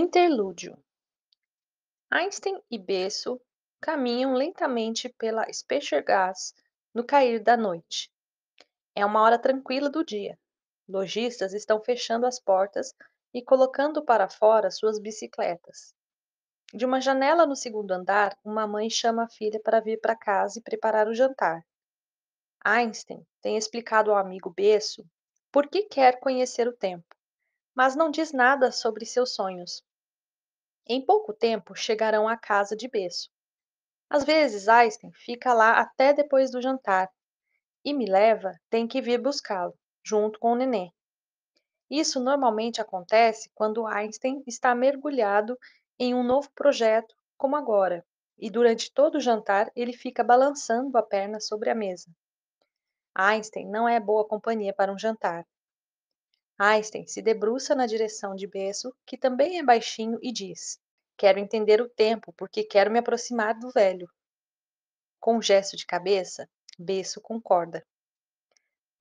Interlúdio Einstein e Besso caminham lentamente pela Speichergasse no cair da noite. É uma hora tranquila do dia. Lojistas estão fechando as portas e colocando para fora suas bicicletas. De uma janela no segundo andar, uma mãe chama a filha para vir para casa e preparar o jantar. Einstein tem explicado ao amigo Besso por que quer conhecer o tempo, mas não diz nada sobre seus sonhos. Em pouco tempo chegarão à casa de berço. Às vezes Einstein fica lá até depois do jantar e me leva tem que vir buscá-lo, junto com o neném. Isso normalmente acontece quando Einstein está mergulhado em um novo projeto, como agora, e durante todo o jantar ele fica balançando a perna sobre a mesa. Einstein não é boa companhia para um jantar. Einstein se debruça na direção de Besso, que também é baixinho, e diz: Quero entender o tempo, porque quero me aproximar do velho. Com um gesto de cabeça, Besso concorda.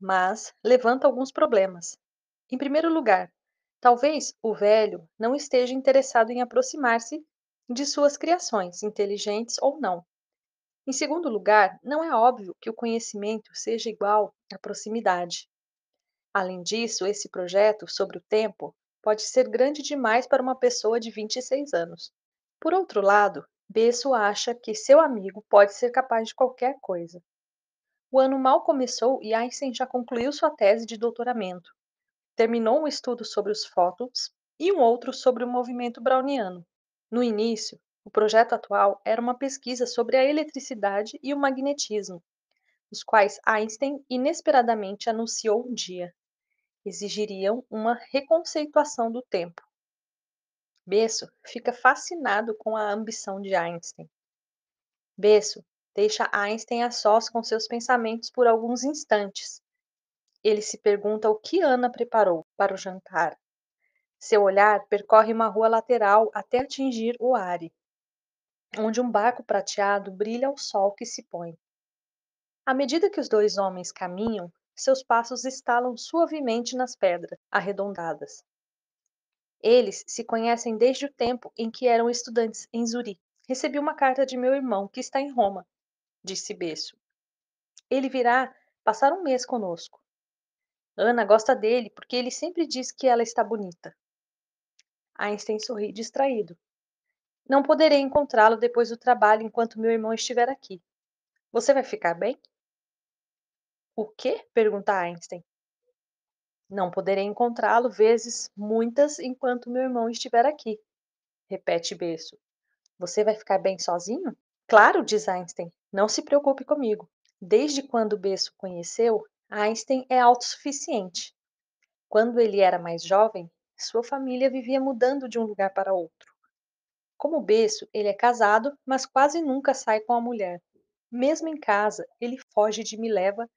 Mas levanta alguns problemas. Em primeiro lugar, talvez o velho não esteja interessado em aproximar-se de suas criações, inteligentes ou não. Em segundo lugar, não é óbvio que o conhecimento seja igual à proximidade. Além disso, esse projeto sobre o tempo pode ser grande demais para uma pessoa de 26 anos. Por outro lado, Besso acha que seu amigo pode ser capaz de qualquer coisa. O ano mal começou e Einstein já concluiu sua tese de doutoramento. Terminou um estudo sobre os fótons e um outro sobre o movimento browniano. No início, o projeto atual era uma pesquisa sobre a eletricidade e o magnetismo, os quais Einstein inesperadamente anunciou um dia exigiriam uma reconceituação do tempo. Besso fica fascinado com a ambição de Einstein. Besso deixa Einstein a sós com seus pensamentos por alguns instantes. Ele se pergunta o que Ana preparou para o jantar. Seu olhar percorre uma rua lateral até atingir o Are, onde um barco prateado brilha ao sol que se põe. À medida que os dois homens caminham, seus passos estalam suavemente nas pedras arredondadas. Eles se conhecem desde o tempo em que eram estudantes em Zuri. Recebi uma carta de meu irmão, que está em Roma, disse Besso. Ele virá passar um mês conosco. Ana gosta dele porque ele sempre diz que ela está bonita. Einstein sorri distraído. Não poderei encontrá-lo depois do trabalho enquanto meu irmão estiver aqui. Você vai ficar bem? O que? pergunta Einstein. Não poderei encontrá-lo vezes muitas enquanto meu irmão estiver aqui. Repete Besso. Você vai ficar bem sozinho? Claro, diz Einstein. Não se preocupe comigo. Desde quando Besso conheceu, Einstein é autossuficiente. Quando ele era mais jovem, sua família vivia mudando de um lugar para outro. Como Besso, ele é casado, mas quase nunca sai com a mulher. Mesmo em casa, ele foge de Mileva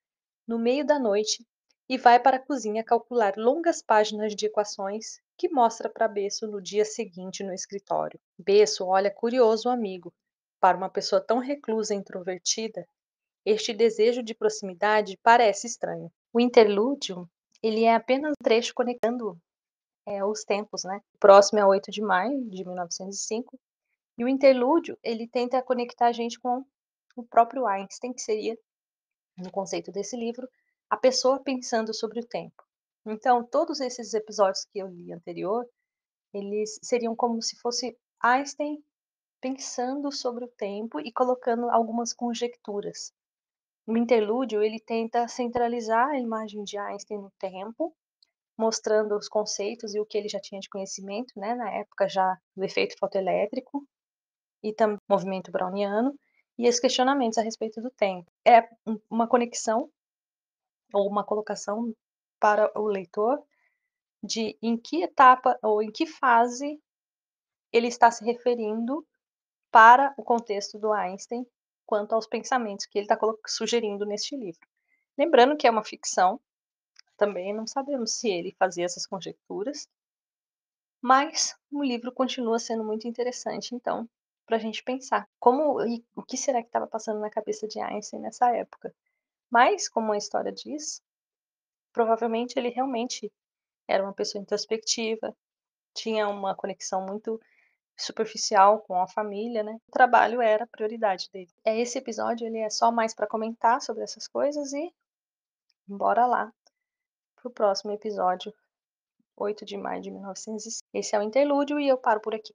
no meio da noite, e vai para a cozinha calcular longas páginas de equações que mostra para Besso no dia seguinte no escritório. Besso olha curioso o amigo. Para uma pessoa tão reclusa e introvertida, este desejo de proximidade parece estranho. O interlúdio, ele é apenas um trecho conectando é, os tempos, né? O próximo é 8 de maio de 1905, e o interlúdio, ele tenta conectar a gente com o próprio Einstein, que seria no conceito desse livro, a pessoa pensando sobre o tempo. Então, todos esses episódios que eu li anterior, eles seriam como se fosse Einstein pensando sobre o tempo e colocando algumas conjecturas. No interlúdio, ele tenta centralizar a imagem de Einstein no tempo, mostrando os conceitos e o que ele já tinha de conhecimento, né, na época já do efeito fotoelétrico e também movimento browniano, e esses questionamentos a respeito do tempo. É uma conexão ou uma colocação para o leitor de em que etapa ou em que fase ele está se referindo para o contexto do Einstein quanto aos pensamentos que ele está sugerindo neste livro. Lembrando que é uma ficção, também não sabemos se ele fazia essas conjecturas, mas o livro continua sendo muito interessante, então para a gente pensar como e o que será que estava passando na cabeça de Einstein nessa época. Mas, como a história diz, provavelmente ele realmente era uma pessoa introspectiva, tinha uma conexão muito superficial com a família, né? O trabalho era a prioridade dele. É esse episódio, ele é só mais para comentar sobre essas coisas e bora lá pro próximo episódio, 8 de maio de 1905. Esse é o interlúdio e eu paro por aqui.